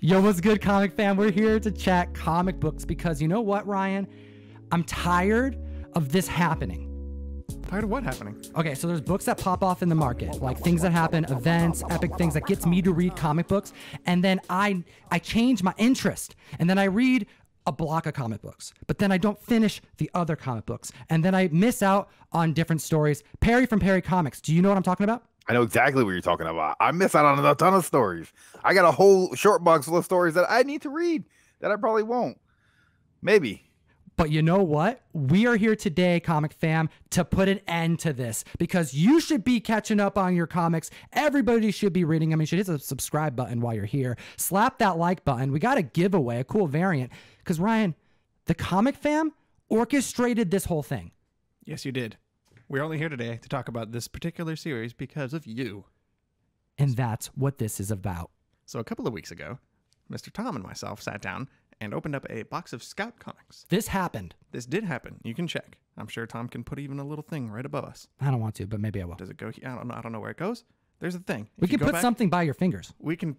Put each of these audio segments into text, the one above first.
Yo, what's good, comic fan? We're here to chat comic books because you know what, Ryan? I'm tired of this happening. Tired of what happening? Okay, so there's books that pop off in the market, like things that happen, events, epic things that gets me to read comic books, and then I I change my interest, and then I read a block of comic books, but then I don't finish the other comic books, and then I miss out on different stories. Perry from Perry Comics, do you know what I'm talking about? I know exactly what you're talking about. I miss out on a ton of stories. I got a whole short box full of stories that I need to read that I probably won't. Maybe. But you know what? We are here today, comic fam, to put an end to this because you should be catching up on your comics. Everybody should be reading them. You should hit the subscribe button while you're here. Slap that like button. We got a giveaway, a cool variant. Because, Ryan, the comic fam orchestrated this whole thing. Yes, you did. We're only here today to talk about this particular series because of you. And that's what this is about. So, a couple of weeks ago, Mr. Tom and myself sat down and opened up a box of Scout comics. This happened. This did happen. You can check. I'm sure Tom can put even a little thing right above us. I don't want to, but maybe I will. Does it go here? I don't know. I don't know where it goes. There's a thing. If we can put back, something by your fingers. We can.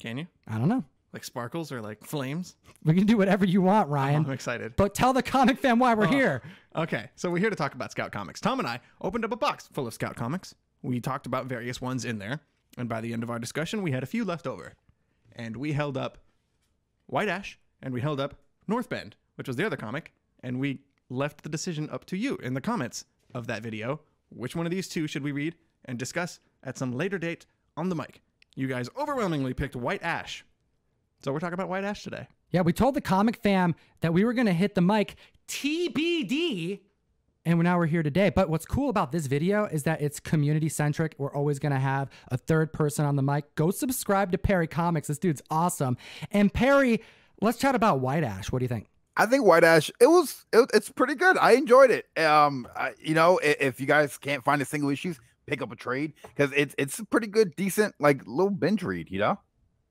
Can you? I don't know. Like sparkles or like flames? We can do whatever you want, Ryan. Oh, I'm excited. But tell the comic fam why we're oh. here. Okay, so we're here to talk about Scout Comics. Tom and I opened up a box full of Scout Comics. We talked about various ones in there. And by the end of our discussion, we had a few left over. And we held up White Ash and we held up North Bend, which was the other comic. And we left the decision up to you in the comments of that video. Which one of these two should we read and discuss at some later date on the mic? You guys overwhelmingly picked White Ash. So we're talking about White Ash today. Yeah, we told the comic fam that we were going to hit the mic TBD, and now we're here today. But what's cool about this video is that it's community centric. We're always going to have a third person on the mic. Go subscribe to Perry Comics. This dude's awesome. And Perry, let's chat about White Ash. What do you think? I think White Ash it was it, it's pretty good. I enjoyed it. Um, I, you know, if, if you guys can't find a single issues, pick up a trade because it's it's a pretty good, decent like little binge read. You know.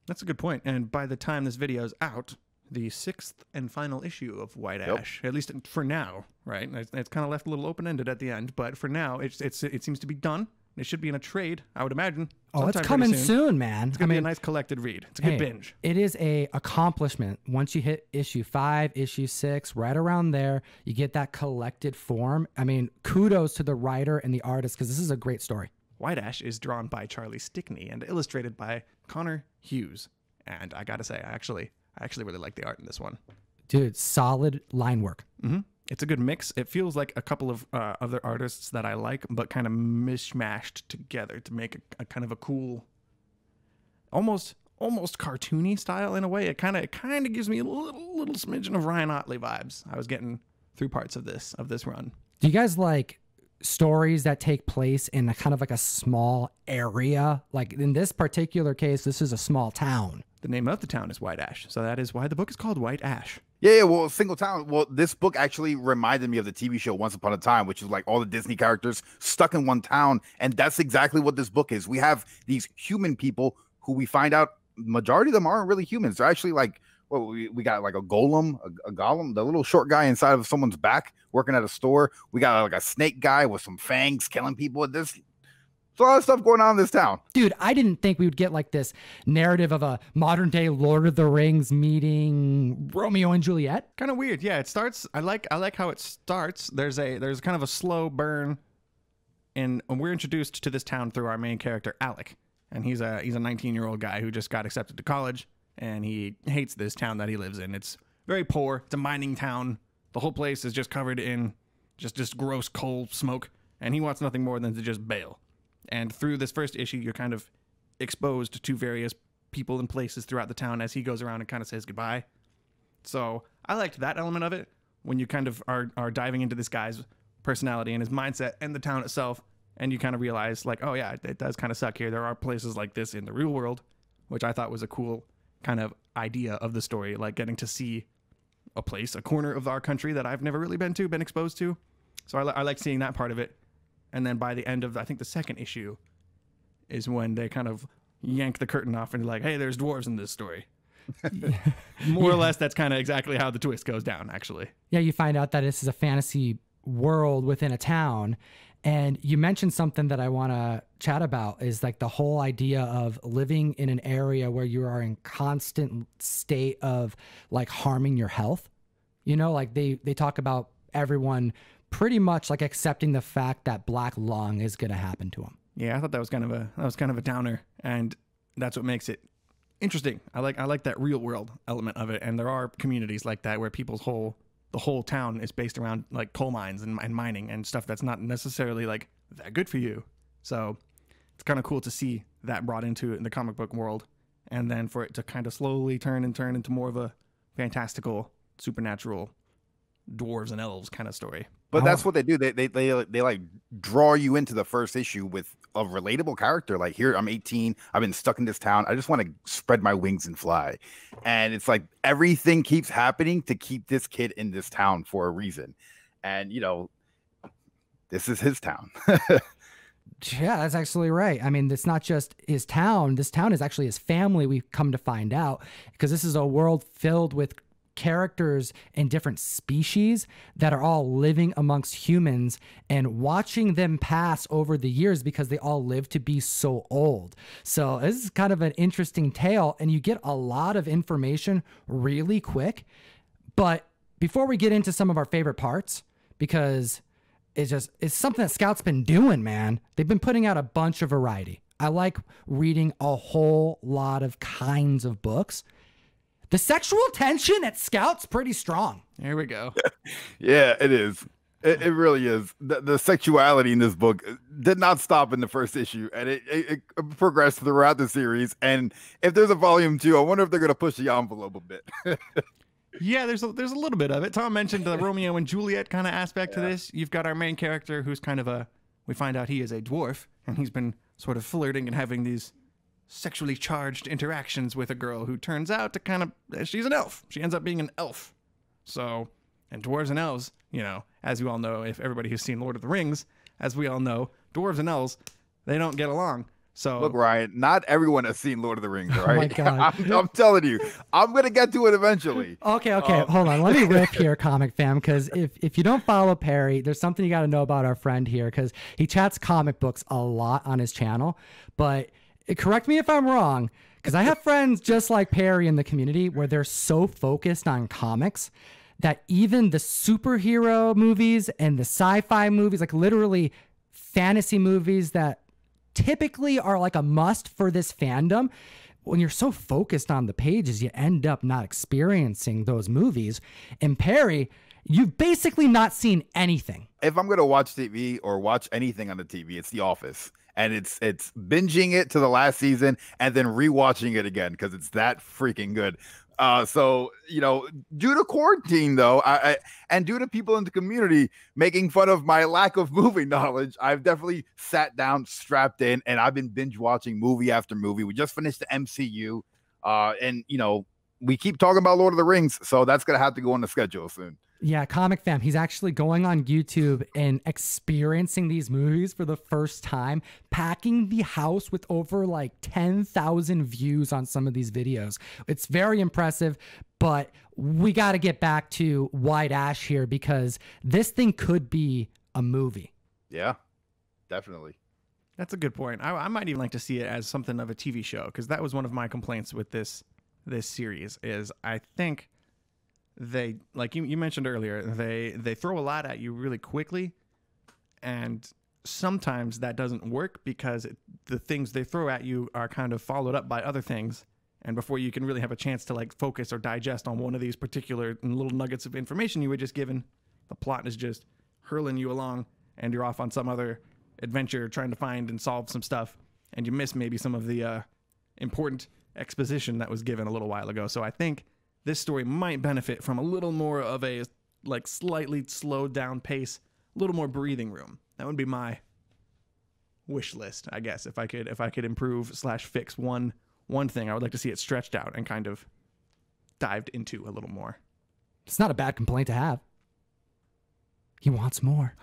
That's a good point. And by the time this video is out, the sixth and final issue of White yep. Ash, at least for now, right? It's, it's kind of left a little open ended at the end, but for now, it's, it's it seems to be done. It should be in a trade, I would imagine. Oh, it's coming soon. soon. man. It's gonna be a nice collected read. It's a hey, good binge. It is a accomplishment. Once you hit issue five, issue six, right around there, you get that collected form. I mean, kudos to the writer and the artist because this is a great story. White Ash is drawn by Charlie Stickney and illustrated by Connor Hughes. And I gotta say, I actually, I actually really like the art in this one. Dude, solid line work. Mm-hmm. It's a good mix. It feels like a couple of uh, other artists that I like, but kind of mishmashed together to make a, a kind of a cool, almost almost cartoony style in a way. It kind of it kind of gives me a little little smidgen of Ryan Otley vibes. I was getting through parts of this of this run. Do you guys like stories that take place in a kind of like a small area. Like in this particular case, this is a small town. The name of the town is White Ash, so that is why the book is called White Ash. Yeah, yeah, well, Single Town. Well, this book actually reminded me of the TV show Once Upon a Time, which is like all the Disney characters stuck in one town. And that's exactly what this book is. We have these human people who we find out majority of them aren't really humans. They're actually like what we, we got like a golem, a, a golem, the little short guy inside of someone's back working at a store. We got like a snake guy with some fangs killing people. This there's a lot of stuff going on in this town. Dude, I didn't think we would get like this narrative of a modern day Lord of the Rings meeting Romeo and Juliet. Kind of weird. Yeah, it starts I like I like how it starts. There's a there's kind of a slow burn and we're introduced to this town through our main character Alec. And he's a he's a 19-year-old guy who just got accepted to college and he hates this town that he lives in. It's very poor. It's a mining town. The whole place is just covered in just just gross coal smoke, and he wants nothing more than to just bail. And through this first issue, you're kind of exposed to various people and places throughout the town as he goes around and kind of says goodbye. So I liked that element of it when you kind of are are diving into this guy's personality and his mindset and the town itself, and you kind of realize like, oh yeah, it, does kind of suck here. There are places like this in the real world, which I thought was a cool kind of idea of the story, like getting to see a place, a corner of our country that I've never really been to, been exposed to. So I, li- I like seeing that part of it. And then by the end of, I think the second issue is when they kind of yank the curtain off and like, hey, there's dwarves in this story. More yeah. or less, that's kind of exactly how the twist goes down, actually. Yeah, you find out that this is a fantasy world within a town. And you mentioned something that I want to chat about is like the whole idea of living in an area where you are in constant state of like harming your health. You know, like they they talk about everyone pretty much like accepting the fact that black lung is going to happen to them. Yeah, I thought that was kind of a that was kind of a downer and that's what makes it interesting. I like I like that real world element of it and there are communities like that where people's whole the whole town is based around like coal mines and, and mining and stuff that's not necessarily like that good for you. So it's kind of cool to see that brought into it in the comic book world, and then for it to kind of slowly turn and turn into more of a fantastical, supernatural, dwarves and elves kind of story. But that's what they do. They, they they they like draw you into the first issue with a relatable character. Like here, I'm 18. I've been stuck in this town. I just want to spread my wings and fly. And it's like everything keeps happening to keep this kid in this town for a reason. And you know, this is his town. Yeah, that's actually right. I mean, it's not just his town. This town is actually his family, we've come to find out, because this is a world filled with characters and different species that are all living amongst humans and watching them pass over the years because they all live to be so old. So, this is kind of an interesting tale, and you get a lot of information really quick. But before we get into some of our favorite parts, because is just it's something that Scout's been doing, man. They've been putting out a bunch of variety. I like reading a whole lot of kinds of books. The sexual tension at Scout's pretty strong. There we go. yeah, it is. It, it, really is. The, the, sexuality in this book did not stop in the first issue, and it, it, it, progressed throughout the series. And if there's a volume two, I wonder if they're going to push the envelope a bit. Yeah, there's a, there's a little bit of it. Tom mentioned the Romeo and Juliet kind of aspect yeah. to this. You've got our main character who's kind of a we find out he is a dwarf and he's been sort of flirting and having these sexually charged interactions with a girl who turns out to kind of she's an elf. She ends up being an elf. So, and dwarves and elves, you know, as you all know, if everybody who's seen Lord of the Rings, as we all know, dwarves and elves, they don't get along. So look, Ryan, not everyone has seen Lord of the Rings, right? Oh my God. I'm, I'm telling you, I'm gonna get to it eventually. Okay, okay, um, hold on. Let me rip here, comic fam, because if if you don't follow Perry, there's something you got to know about our friend here, because he chats comic books a lot on his channel. But eh, correct me if I'm wrong, because I have friends just like Perry in the community where they're so focused on comics that even the superhero movies and the sci-fi movies, like literally fantasy movies that typically are like a must for this fandom when you're so focused on the pages, you end up not experiencing those movies. And Perry, you've basically not seen anything. If I'm gonna watch TV or watch anything on the TV, it's The Office. And it's it's binging it to the last season and then rewatching it again because it's that freaking good. Uh, so you know, due to quarantine though, I, I, and due to people in the community making fun of my lack of movie knowledge, I've definitely sat down, strapped in, and I've been binge watching movie after movie. We just finished the MCU, uh, and you know, we keep talking about Lord of the Rings, so that's gonna have to go on the schedule soon. Yeah, Comic Fam. He's actually going on YouTube and experiencing these movies for the first time, packing the house with over like 10,000 views on some of these videos. It's very impressive, but we got to get back to White Ash here because this thing could be a movie. Yeah, definitely. That's a good point. I, I might even like to see it as something of a TV show because that was one of my complaints with this this series. Is I think they like you, you mentioned earlier they they throw a lot at you really quickly and sometimes that doesn't work because it, the things they throw at you are kind of followed up by other things and before you can really have a chance to like focus or digest on one of these particular little nuggets of information you were just given the plot is just hurling you along and you're off on some other adventure trying to find and solve some stuff and you miss maybe some of the uh, important exposition that was given a little while ago so i think this story might benefit from a little more of a like slightly slowed down pace, a little more breathing room. That would be my wish list, I guess. If I could if I could improve slash fix one one thing, I would like to see it stretched out and kind of dived into a little more. It's not a bad complaint to have. He wants more.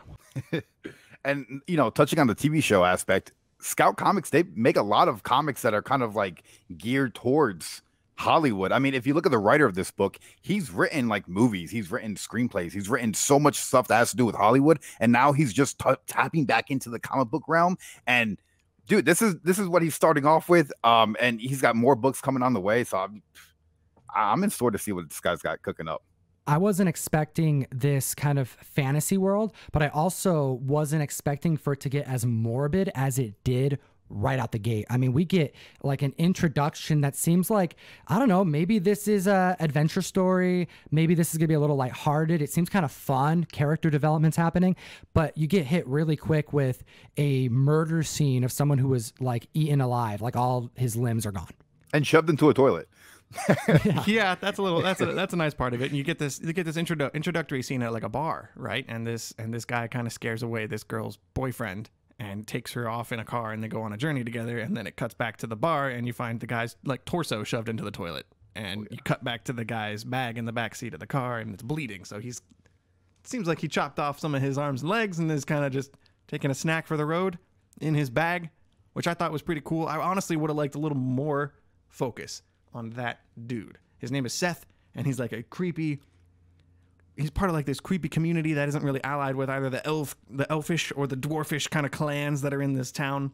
and you know, touching on the TV show aspect, Scout Comics they make a lot of comics that are kind of like geared towards Hollywood. I mean, if you look at the writer of this book, he's written like movies, he's written screenplays, he's written so much stuff that has to do with Hollywood, and now he's just t- tapping back into the comic book realm. And dude, this is this is what he's starting off with. Um, and he's got more books coming on the way, so I'm I'm in store to see what this guy's got cooking up. I wasn't expecting this kind of fantasy world, but I also wasn't expecting for it to get as morbid as it did right out the gate. I mean, we get like an introduction that seems like I don't know, maybe this is a adventure story, maybe this is going to be a little lighthearted. It seems kind of fun, character developments happening, but you get hit really quick with a murder scene of someone who was like eaten alive, like all his limbs are gone and shoved into a toilet. yeah. yeah. that's a little that's a that's a nice part of it. And you get this you get this introductory scene at like a bar, right? And this and this guy kind of scares away this girl's boyfriend and takes her off in a car and they go on a journey together and then it cuts back to the bar and you find the guy's like torso shoved into the toilet and oh, yeah. you cut back to the guy's bag in the back seat of the car and it's bleeding so he's it seems like he chopped off some of his arms and legs and is kind of just taking a snack for the road in his bag which i thought was pretty cool i honestly would have liked a little more focus on that dude his name is seth and he's like a creepy he's part of like this creepy community that isn't really allied with either the elf, the elfish, or the dwarfish kind of clans that are in this town.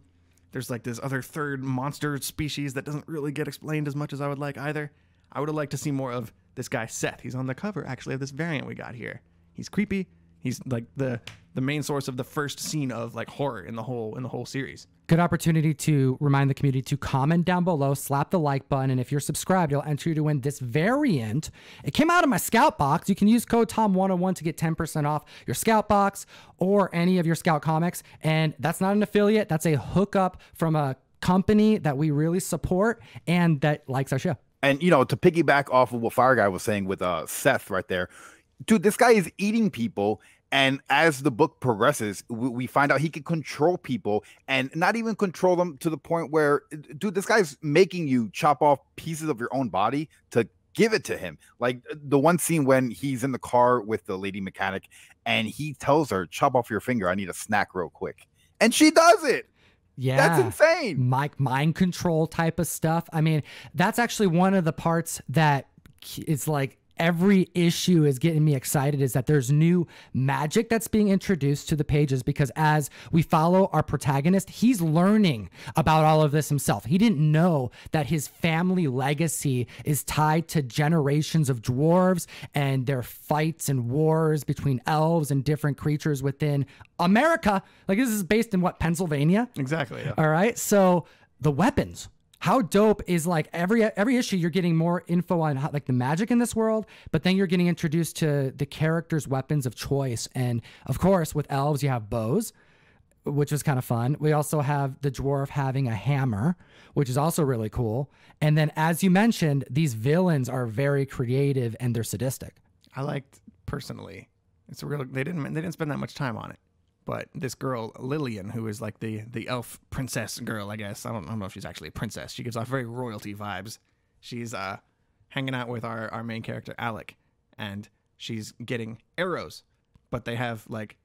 There's like this other third monster species that doesn't really get explained as much as I would like either. I would have liked to see more of this guy Seth. He's on the cover actually of this variant we got here. He's creepy. He's like the the main source of the first scene of like horror in the whole in the whole series. Good opportunity to remind the community to comment down below, slap the like button, and if you're subscribed, you'll enter to win this variant. It came out of my scout box. You can use code TOM101 to get 10% off your scout box or any of your scout comics. And that's not an affiliate, that's a hookup from a company that we really support and that likes our show. And you know, to piggyback off of what Fire Guy was saying with uh Seth right there, dude, this guy is eating people and as the book progresses, we, we find out he can control people and not even control them to the point where, dude, this guy's making you chop off pieces of your own body to give it to him. Like uh, the one scene when he's in the car with the lady mechanic and he tells her, chop off your finger. I need a snack real quick. And she does it. Yeah. That's insane. Mike mind control type of stuff. I mean, that's actually one of the parts that is like every issue is getting me excited is that there's new magic that's being introduced to the pages because as we follow our protagonist, he's learning about all of this himself. He didn't know that his family legacy is tied to generations of dwarves and their fights and wars between elves and different creatures within America. Like this is based in what, Pennsylvania? Exactly. Yeah. All right. So the weapons how dope is like every every issue you're getting more info on how, like the magic in this world, but then you're getting introduced to the characters' weapons of choice, and of course with elves you have bows, which was kind of fun. We also have the dwarf having a hammer, which is also really cool. And then as you mentioned, these villains are very creative and they're sadistic. I liked personally. It's real. They didn't they didn't spend that much time on it but this girl Lillian, who is like the the elf princess girl, I guess I don't, I don't know if she's actually a princess. She gives off very royalty vibes. She's uh, hanging out with our our main character Alec, and she's getting arrows, but they have like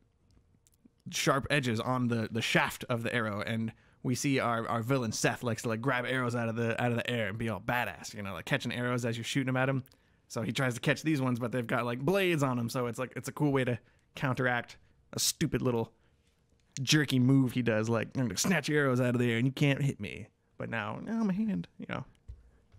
sharp edges on the the shaft of the arrow, and we see our, our villain Seth likes to like grab arrows out of the out of the air and be all badass, you know, like catching arrows as you're shooting them at him. So he tries to catch these ones, but they've got like blades on them, so it's like it's a cool way to counteract a stupid little jerky move he does, like I'm gonna snatch your arrows out of there and you can't hit me. But now, now my hand, you know.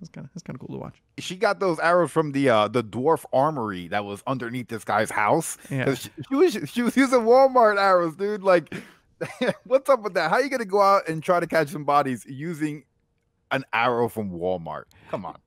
It's kind of it's kind of cool to watch. She got those arrows from the uh the dwarf armory that was underneath this guy's house. Yeah. She, she, was she was using Walmart arrows, dude. Like, what's up with that? How are you gonna go out and try to catch some bodies using an arrow from Walmart? Come on.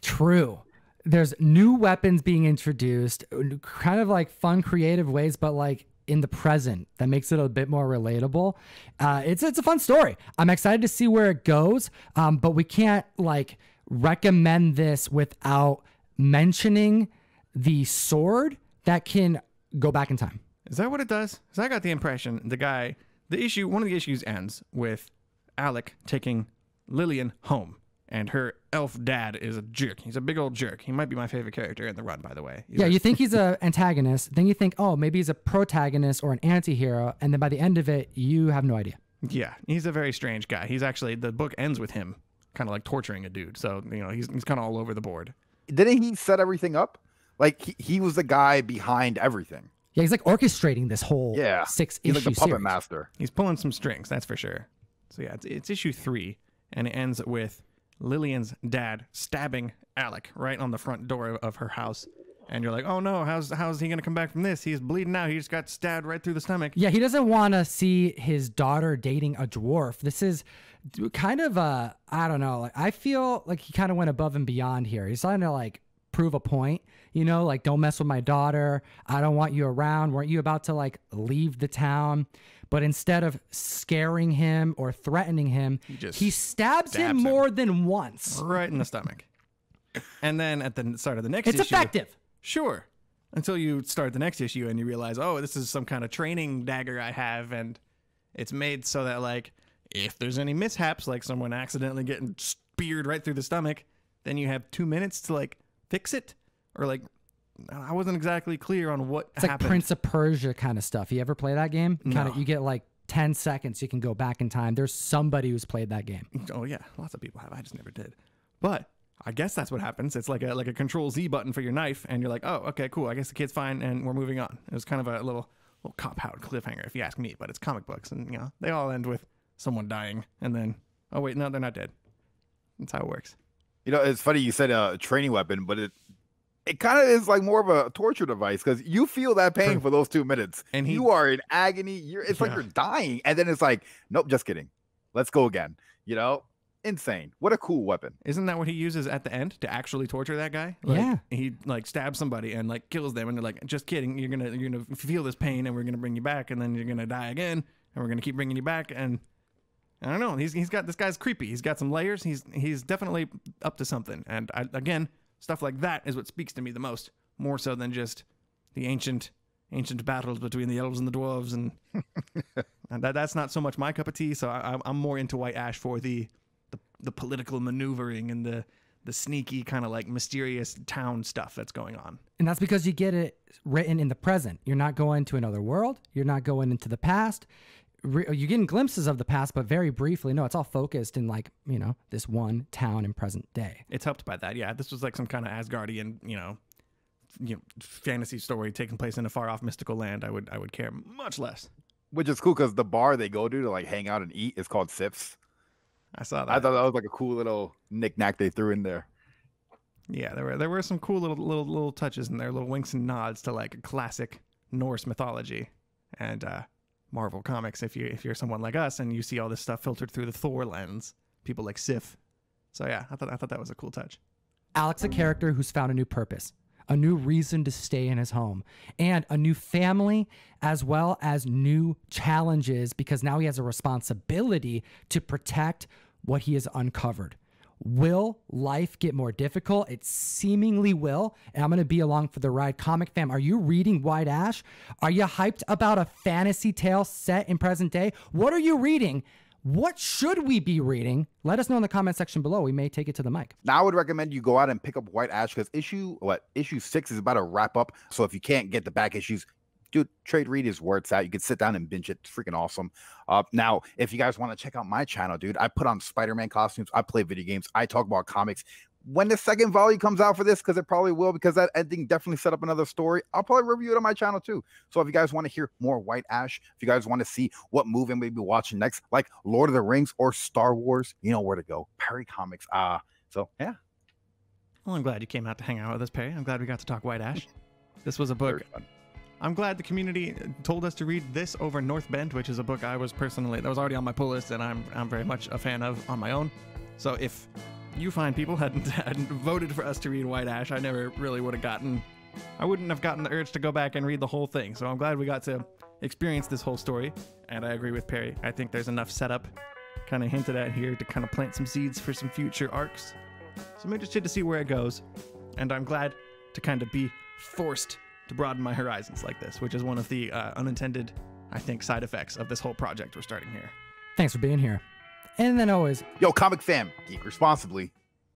True. There's new weapons being introduced, kind of like fun, creative ways, but like in the present that makes it a bit more relatable. Uh, it's it's a fun story. I'm excited to see where it goes, um, but we can't like recommend this without mentioning the sword that can go back in time. Is that what it does? Because I got the impression the guy, the issue, one of the issues ends with Alec taking Lillian home and her elf dad is a jerk. He's a big old jerk. He might be my favorite character in the run, by the way. He's yeah, like, you think he's an antagonist, then you think, oh, maybe he's a protagonist or an anti-hero, and then by the end of it, you have no idea. Yeah, he's a very strange guy. He's actually the book ends with him kind of like torturing a dude. So you know, he's he's kind of all over the board. Didn't he set everything up? Like he, he was the guy behind everything. Yeah, he's like orchestrating this whole yeah six he's issue like the puppet series. master. He's pulling some strings, that's for sure. So yeah, it's, it's issue three, and it ends with Lillian's dad stabbing Alec right on the front door of her house. And you're like, oh no, how's how's he gonna come back from this? He's bleeding out. He just got stabbed right through the stomach. Yeah, he doesn't want to see his daughter dating a dwarf. This is kind of a I don't know. Like I feel like he kind of went above and beyond here. He's trying to like prove a point, you know, like don't mess with my daughter. I don't want you around. Weren't you about to like leave the town? But instead of scaring him or threatening him, he, just he stabs, stabs him, him, more than once. Right in the stomach. and then at the start of the next it's issue, effective. Sure. Until you start the next issue and you realize, oh, this is some kind of training dagger I have. And it's made so that, like, if there's any mishaps, like someone accidentally getting speared right through the stomach, then you have two minutes to, like, fix it or like I wasn't exactly clear on what it's happened. like Prince of Persia kind of stuff. You ever play that game? No. Kind of you get like 10 seconds you can go back in time. There's somebody who's played that game. Oh yeah, lots of people have. I just never did. But I guess that's what happens. It's like a like a control Z button for your knife and you're like, "Oh, okay, cool. I guess the kid's fine and we're moving on." It was kind of a little little cop out cliffhanger if you ask me, but it's comic books and you know, they all end with someone dying and then, "Oh wait, no, they're not dead." That's how it works. You know, it's funny you said a uh, training weapon, but it it kind of is like more of a torture device because you feel that pain for those two minutes, and he, you are in agony. You're it's yeah. like you're dying, and then it's like, nope, just kidding. Let's go again. You know, insane. What a cool weapon! Isn't that what he uses at the end to actually torture that guy? Like, yeah, he like stabs somebody and like kills them, and they're like, just kidding. You're gonna you're gonna feel this pain, and we're gonna bring you back, and then you're gonna die again, and we're gonna keep bringing you back, and I don't know. He's he's got this guy's creepy. He's got some layers. He's he's definitely up to something. And I, again, stuff like that is what speaks to me the most, more so than just the ancient ancient battles between the elves and the dwarves. And, and that, that's not so much my cup of tea. So I, I'm more into White Ash for the the, the political maneuvering and the the sneaky kind of like mysterious town stuff that's going on. And that's because you get it written in the present. You're not going to another world. You're not going into the past re- you getting glimpses of the past, but very briefly. No, it's all focused in like you know this one town in present day. It's helped by that. Yeah, this was like some kind of Asgardian, you know, you know, fantasy story taking place in a far off mystical land. I would I would care much less. Which is cool because the bar they go to to like hang out and eat is called Sips. I saw that. I thought that was like a cool little knickknack they threw in there. Yeah, there were there were some cool little little little touches in there, little winks and nods to like classic Norse mythology, and uh, Marvel comics if you if you're someone like us and you see all this stuff filtered through the Thor lens. People like Sif. So yeah, I thought I thought that was a cool touch. Alex, a character who's found a new purpose, a new reason to stay in his home, and a new family, as well as new challenges because now he has a responsibility to protect what he has uncovered. Will life get more difficult? It seemingly will. And I'm going to be along for the ride. Comic fam, are you reading White Ash? Are you hyped about a fantasy tale set in present day? What are you reading? What should we be reading? Let us know in the comment section below. We may take it to the mic. Now, I would recommend you go out and pick up White Ash because issue what issue six is about to wrap up. So if you can't get the back issues, dude, trade read is where it's at. You can sit down and binge it. It's freaking awesome. Uh, now, if you guys want to check out my channel, dude, I put on Spider Man costumes. I play video games. I talk about comics. When the second volume comes out for this, because it probably will, because that ending definitely set up another story, I'll probably review it on my channel too. So if you guys want to hear more White Ash, if you guys want to see what movie I'm going to be watching next, like Lord of the Rings or Star Wars, you know where to go. Perry Comics. Ah, uh, so yeah. Well, I'm glad you came out to hang out with us, Perry. I'm glad we got to talk White Ash. This was a book. I'm glad the community told us to read this over North Bend, which is a book I was personally that was already on my pull list, and I'm I'm very much a fan of on my own. So if you find people hadn't hadn't voted for us to read White Ash, I never really would have gotten. I wouldn't have gotten the urge to go back and read the whole thing. So I'm glad we got to experience this whole story. And I agree with Perry. I think there's enough setup kind of hinted at here to kind of plant some seeds for some future arcs. So I'm interested to see where it goes. And I'm glad to kind of be forced to broaden my horizons like this, which is one of the uh, unintended, I think, side effects of this whole project we're starting here. Thanks for being here. And then always, yo, comic fam, geek responsibly.